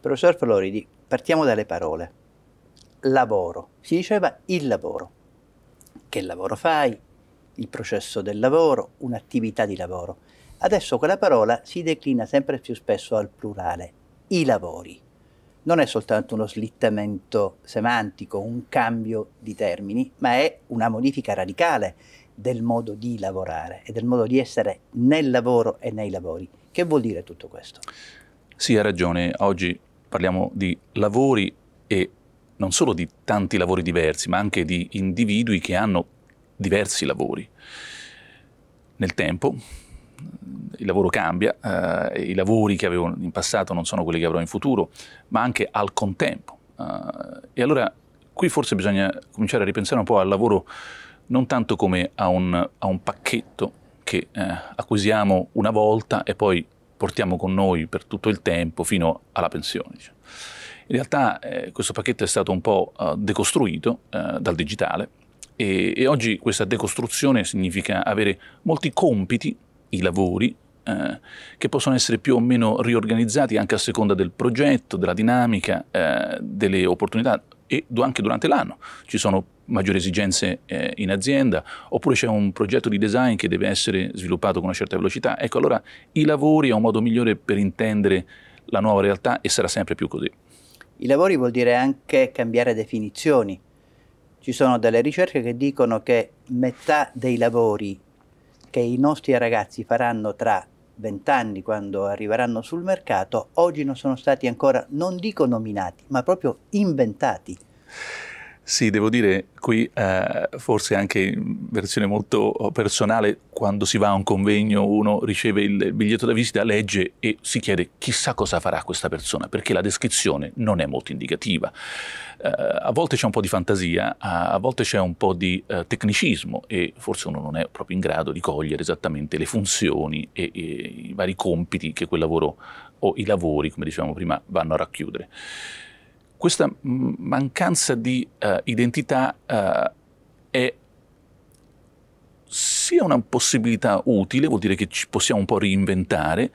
Professor Floridi, partiamo dalle parole. Lavoro. Si diceva il lavoro. Che lavoro fai? Il processo del lavoro, un'attività di lavoro. Adesso quella parola si declina sempre più spesso al plurale, i lavori. Non è soltanto uno slittamento semantico, un cambio di termini, ma è una modifica radicale del modo di lavorare e del modo di essere nel lavoro e nei lavori. Che vuol dire tutto questo? Sì, ha ragione. Oggi parliamo di lavori e non solo di tanti lavori diversi, ma anche di individui che hanno diversi lavori. Nel tempo il lavoro cambia, eh, i lavori che avevo in passato non sono quelli che avrò in futuro, ma anche al contempo. Eh, e allora qui forse bisogna cominciare a ripensare un po' al lavoro non tanto come a un, a un pacchetto che eh, acquisiamo una volta e poi portiamo con noi per tutto il tempo fino alla pensione. Diciamo. In realtà eh, questo pacchetto è stato un po' eh, decostruito eh, dal digitale e, e, oggi questa decostruzione significa avere molti compiti, i lavori, eh, che possono essere più o meno riorganizzati anche a seconda del progetto, della dinamica, eh, delle opportunità e anche durante l'anno. Ci sono maggiori esigenze eh, in azienda, oppure c'è un progetto di design che deve essere sviluppato con una certa velocità. Ecco, allora i lavori è un modo migliore per intendere la nuova realtà e sarà sempre più così. I lavori vuol dire anche cambiare definizioni. Ci sono delle ricerche che dicono che metà dei lavori che i nostri ragazzi faranno tra vent'anni quando arriveranno sul mercato, oggi non sono stati ancora, non dico nominati, ma proprio inventati. Sì, devo dire qui eh, forse anche in versione molto personale, quando si va a un convegno uno riceve il biglietto da visita, legge e si chiede chissà cosa farà questa persona, perché la descrizione non è molto indicativa. Eh, a volte c'è un po' di fantasia, a, a volte c'è un po' di eh, tecnicismo e forse uno non è proprio in grado di cogliere esattamente le funzioni e, e i vari compiti che quel lavoro o i lavori, come dicevamo prima, vanno a racchiudere questa mancanza di uh, identità uh, è sia una possibilità utile, vuol dire che ci possiamo un po' reinventare,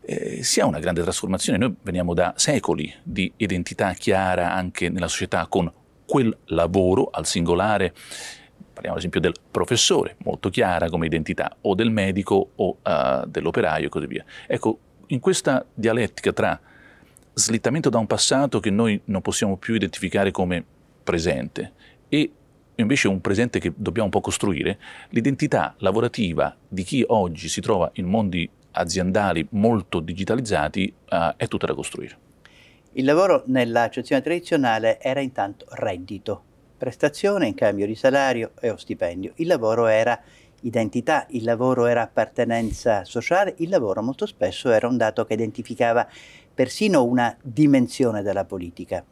eh, sia una grande trasformazione. Noi veniamo da secoli di identità chiara anche nella società con quel lavoro al singolare, parliamo ad esempio del professore, molto chiara come identità, o del medico o uh, dell'operaio e così via. Ecco, in questa dialettica tra slittamento da un passato che noi non possiamo più identificare come presente e invece un presente che dobbiamo un po' costruire, l'identità lavorativa di chi oggi si trova in mondi aziendali molto digitalizzati eh, è tutta da costruire. Il lavoro nell'accezione tradizionale era intanto reddito, prestazione in cambio di salario e o stipendio. Il lavoro era identità, il lavoro era appartenenza sociale, il lavoro molto spesso era un dato che identificava persino una dimensione della politica.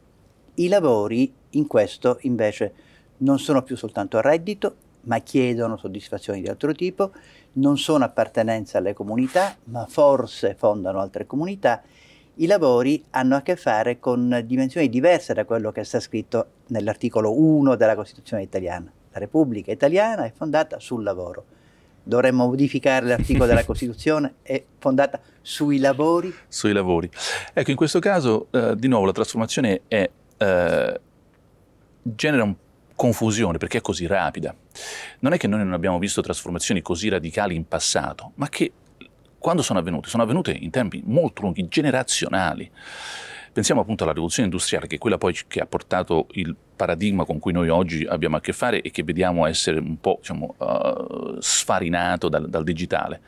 I lavori in questo invece non sono più soltanto a reddito, ma chiedono soddisfazioni di altro tipo, non sono appartenenza alle comunità, ma forse fondano altre comunità. I lavori hanno a che fare con dimensioni diverse da quello che sta scritto nell'articolo 1 della Costituzione italiana. La Repubblica italiana è fondata sul lavoro dovremmo modificare l'articolo della Costituzione, è fondata sui lavori? Sui lavori. Ecco, in questo caso, eh, di nuovo, la trasformazione è, eh, genera un confusione perché è così rapida. Non è che noi non abbiamo visto trasformazioni così radicali in passato, ma che quando sono avvenute, sono avvenute in tempi molto lunghi, generazionali. Pensiamo appunto alla rivoluzione industriale, che è quella poi che ha portato il paradigma con cui noi oggi abbiamo a che fare e che vediamo essere un po' diciamo, uh, sfarinato dal, dal digitale.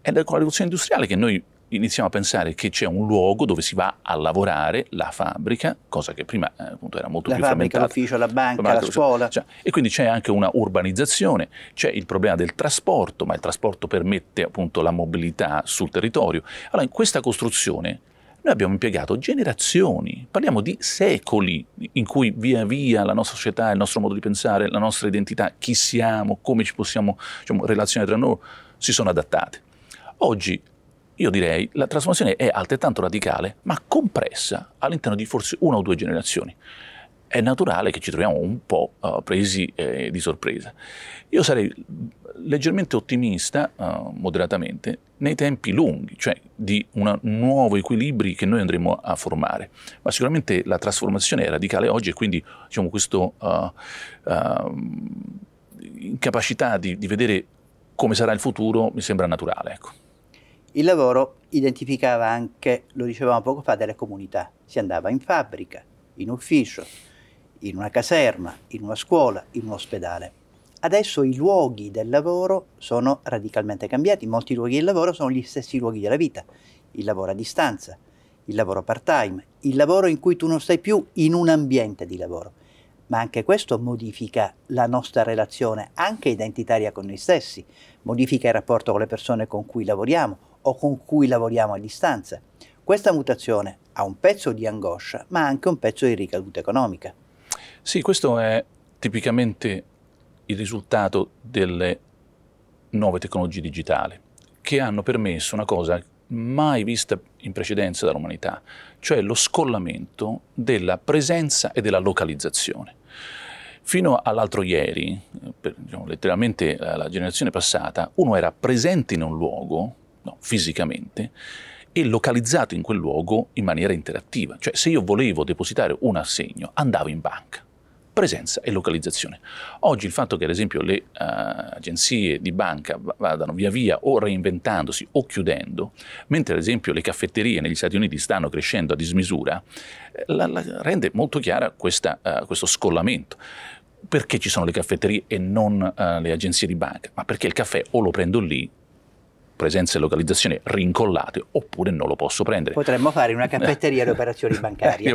È con la rivoluzione industriale che noi iniziamo a pensare che c'è un luogo dove si va a lavorare, la fabbrica, cosa che prima eh, appunto era molto la più fabbrica, frammentata. L'ufficio, la banca, la, la scuola. Cioè, e quindi c'è anche una urbanizzazione, c'è il problema del trasporto, ma il trasporto permette appunto la mobilità sul territorio. Allora in questa costruzione noi abbiamo impiegato generazioni, parliamo di secoli in cui via via la nostra società, il nostro modo di pensare, la nostra identità, chi siamo, come ci possiamo diciamo, relazionare tra noi, si sono adattate. Oggi io direi la trasformazione è altrettanto radicale, ma compressa all'interno di forse una o due generazioni è naturale che ci troviamo un po' eh, presi eh, di sorpresa. Io sarei leggermente ottimista, eh, moderatamente, nei tempi lunghi, cioè di un nuovo equilibrio che noi andremo a formare. Ma sicuramente la trasformazione è radicale oggi e quindi diciamo, questa uh, eh, uh, ehm, incapacità di, di, vedere come sarà il futuro mi sembra naturale. Ecco. Il lavoro identificava anche, lo dicevamo poco fa, delle comunità. Si andava in fabbrica, in ufficio, in una caserma, in una scuola, in un ospedale. Adesso i luoghi del lavoro sono radicalmente cambiati, molti luoghi del lavoro sono gli stessi luoghi della vita, il lavoro a distanza, il lavoro part time, il lavoro in cui tu non stai più in un ambiente di lavoro. Ma anche questo modifica la nostra relazione, anche identitaria con noi stessi, modifica il rapporto con le persone con cui lavoriamo o con cui lavoriamo a distanza. Questa mutazione ha un pezzo di angoscia, ma anche un pezzo di ricaduta economica. Sì, questo è tipicamente il risultato delle nuove tecnologie digitali che hanno permesso una cosa mai vista in precedenza dall'umanità, cioè lo scollamento della presenza e della localizzazione. Fino all'altro ieri, per, diciamo, letteralmente la, generazione passata, uno era presente in un luogo, no, fisicamente, e localizzato in quel luogo in maniera interattiva. Cioè se io volevo depositare un assegno, andavo in banca presenza e localizzazione. Oggi il fatto che ad esempio le uh, agenzie di banca vadano via via o reinventandosi o chiudendo, mentre ad esempio le caffetterie negli Stati Uniti stanno crescendo a dismisura, eh, la, la rende molto chiara questa, uh, questo scollamento perché ci sono le caffetterie e non uh, le agenzie di banca? Ma perché il caffè o lo prendo lì presenza e localizzazione rincollate oppure non lo posso prendere. Potremmo fare una caffetteria di operazioni bancarie.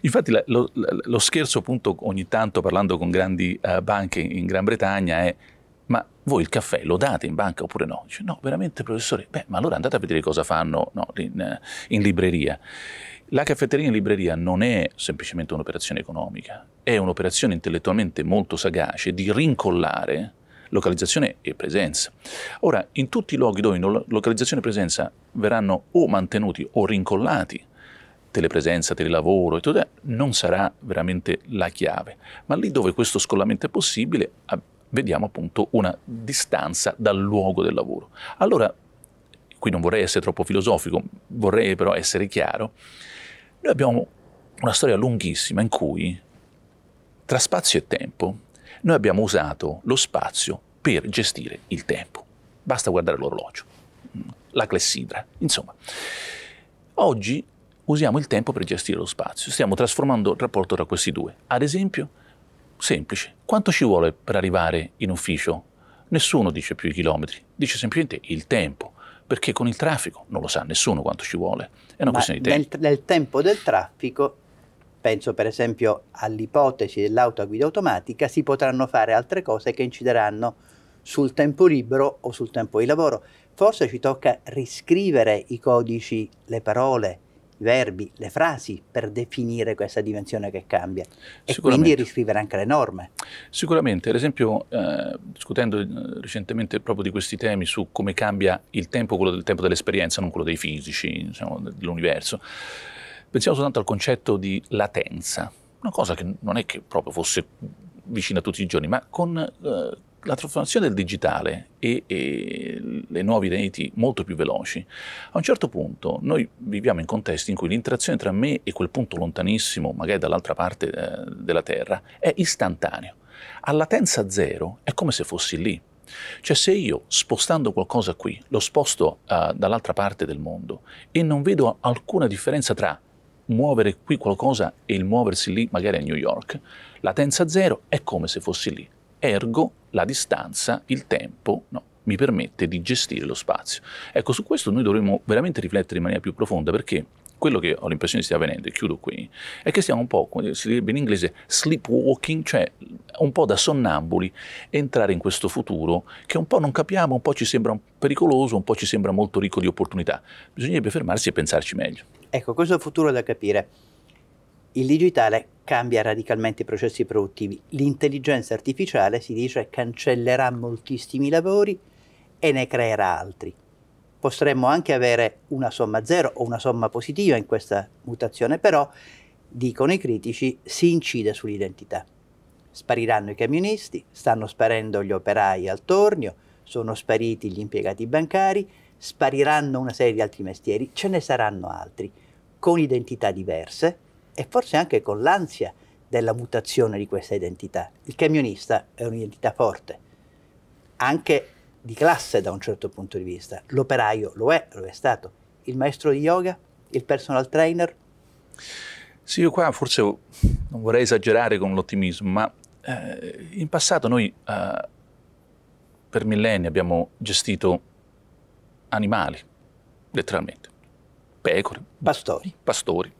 Infatti lo, lo, scherzo appunto ogni tanto parlando con grandi uh, banche in Gran Bretagna è ma voi il caffè lo date in banca oppure no? Dice no, veramente professore, beh ma allora andate a vedere cosa fanno no, in, eh, in libreria. La caffetteria in libreria non è semplicemente un'operazione economica, è un'operazione intellettualmente molto sagace di rincollare localizzazione e presenza. Ora, in tutti i luoghi dove in localizzazione e presenza verranno o mantenuti o rincollati telepresenza, telelavoro, eccetera, non sarà veramente la chiave, ma lì dove questo scollamento è possibile vediamo appunto una distanza dal luogo del lavoro. Allora, qui non vorrei essere troppo filosofico, vorrei però essere chiaro, noi abbiamo una storia lunghissima in cui tra spazio e tempo noi abbiamo usato lo spazio per gestire il tempo. Basta guardare l'orologio, la clessidra, insomma. Oggi usiamo il tempo per gestire lo spazio, stiamo trasformando il rapporto tra questi due. Ad esempio, semplice, quanto ci vuole per arrivare in ufficio? Nessuno dice più i chilometri, dice semplicemente il tempo perché con il traffico non lo sa nessuno quanto ci vuole. È una Ma questione di tempo. Nel, nel tempo del traffico penso per esempio all'ipotesi dell'auto a guida automatica, si potranno fare altre cose che incideranno sul tempo libero o sul tempo di lavoro. Forse ci tocca riscrivere i codici, le parole, i verbi, le frasi per definire questa dimensione che cambia e quindi riscrivere anche le norme. Sicuramente, ad esempio, eh, discutendo eh, recentemente proprio di questi temi su come cambia il tempo, quello del tempo dell'esperienza, non quello dei fisici, diciamo, dell'universo, pensiamo soltanto al concetto di latenza, una cosa che non è che proprio fosse vicina a tutti i giorni, ma con eh, la trasformazione del digitale e, e, le nuove reti molto più veloci, a un certo punto noi viviamo in contesti in cui l'interazione tra me e quel punto lontanissimo, magari dall'altra parte eh, della Terra, è istantanea. A latenza zero è come se fossi lì. Cioè se io spostando qualcosa qui lo sposto eh, dall'altra parte del mondo e non vedo alcuna differenza tra muovere qui qualcosa e il muoversi lì magari a New York, latenza zero è come se fossi lì. Ergo, la distanza, il tempo, no, mi permette di gestire lo spazio. Ecco, su questo noi dovremmo veramente riflettere in maniera più profonda perché quello che ho l'impressione stia avvenendo, e chiudo qui, è che stiamo un po', come si direbbe in inglese, sleepwalking, cioè un po' da sonnambuli, entrare in questo futuro che un po' non capiamo, un po' ci sembra pericoloso, un po' ci sembra molto ricco di opportunità. Bisognerebbe fermarsi e pensarci meglio. Ecco, questo è il futuro da capire. Il digitale cambia radicalmente i processi produttivi. L'intelligenza artificiale, si dice, cancellerà moltissimi lavori e ne creerà altri. Potremmo anche avere una somma zero o una somma positiva in questa mutazione, però, dicono i critici, si incide sull'identità. Spariranno i camionisti, stanno sparendo gli operai al tornio, sono spariti gli impiegati bancari, spariranno una serie di altri mestieri, ce ne saranno altri con identità diverse e forse anche con l'ansia della mutazione di questa identità. Il camionista è un'identità forte, anche di classe da un certo punto di vista. L'operaio lo è, lo è stato. Il maestro di yoga, il personal trainer. Sì, io qua forse non vorrei esagerare con l'ottimismo, ma eh, in passato noi eh, per millenni abbiamo gestito animali, letteralmente pecore, pastori, pastori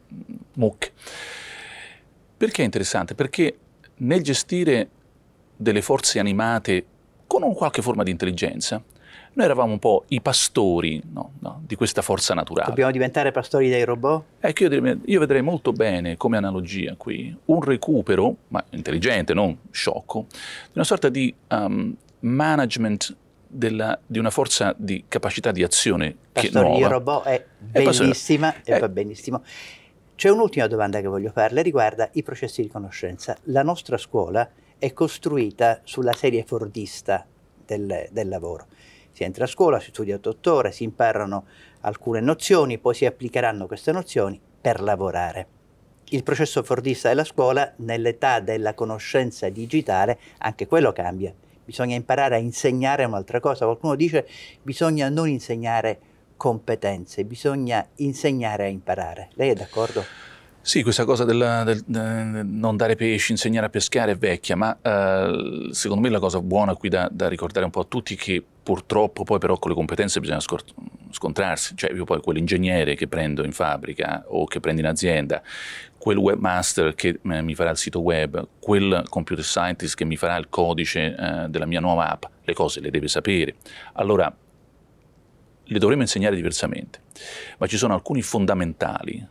mucche. Perché è interessante? Perché nel gestire delle forze animate con un qualche forma di intelligenza, noi eravamo un po' i pastori no, no, di questa forza naturale. Dobbiamo diventare pastori dei robot? Ecco, io, io, vedrei molto bene come analogia qui un recupero, ma intelligente, non sciocco, di una sorta di um, management della, di una forza di capacità di azione Pastor, che nuova. il robot è bellissima è e va eh. benissimo. C'è un'ultima domanda che voglio farle, riguarda i processi di conoscenza. La nostra scuola è costruita sulla serie fordista del, del lavoro. Si entra a scuola, si studia otto ore, si imparano alcune nozioni, poi si applicheranno queste nozioni per lavorare. Il processo fordista della scuola nell'età della conoscenza digitale, anche quello cambia bisogna imparare a insegnare un'altra cosa. Qualcuno dice bisogna non insegnare competenze, bisogna insegnare a imparare. Lei è d'accordo? Sì, questa cosa del, del, del, non dare pesci, insegnare a pescare è vecchia, ma eh, secondo me la cosa buona qui da, da, ricordare un po' a tutti è che purtroppo poi però con le competenze bisogna scontrarsi, cioè io poi quell'ingegnere che prendo in fabbrica o che prendo in azienda, quel webmaster che eh, mi farà il sito web, quel computer scientist che mi farà il codice eh, della mia nuova app, le cose le deve sapere. Allora le dovremmo insegnare diversamente, ma ci sono alcuni fondamentali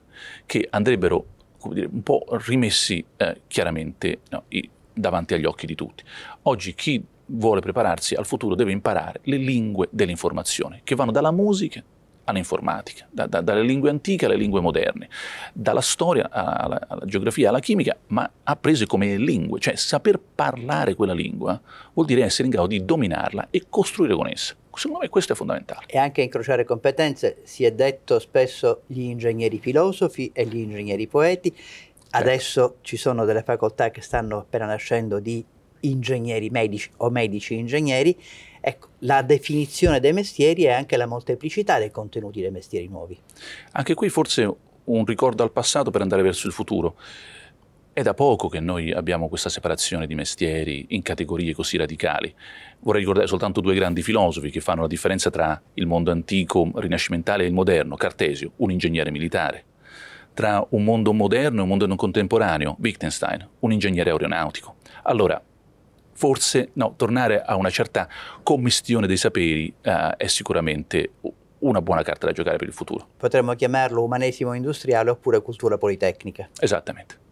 che andrebbero dire, un po' rimessi eh, chiaramente no, i, davanti agli occhi di tutti. Oggi chi vuole prepararsi al futuro deve imparare le lingue dell'informazione, che vanno dalla musica all'informatica, da, da, dalle lingue antiche alle lingue moderne, dalla storia alla, alla, geografia alla chimica, ma apprese come lingue, cioè saper parlare quella lingua vuol dire essere in grado di dominarla e costruire con essa. Secondo me questo è fondamentale. E anche incrociare competenze, si è detto spesso gli ingegneri filosofi e gli ingegneri poeti, certo. adesso certo. ci sono delle facoltà che stanno appena nascendo di ingegneri medici o medici ingegneri, ecco, la definizione dei mestieri e anche la molteplicità dei contenuti dei mestieri nuovi. Anche qui forse un ricordo al passato per andare verso il futuro. È da poco che noi abbiamo questa separazione di mestieri in categorie così radicali. Vorrei ricordare soltanto due grandi filosofi che fanno la differenza tra il mondo antico, rinascimentale e il moderno, Cartesio, un ingegnere militare, tra un mondo moderno e un mondo non contemporaneo, Wittgenstein, un ingegnere aeronautico. Allora, forse no, tornare a una certa commistione dei saperi eh, è sicuramente una buona carta da giocare per il futuro. Potremmo chiamarlo umanesimo industriale oppure cultura politecnica. Esattamente.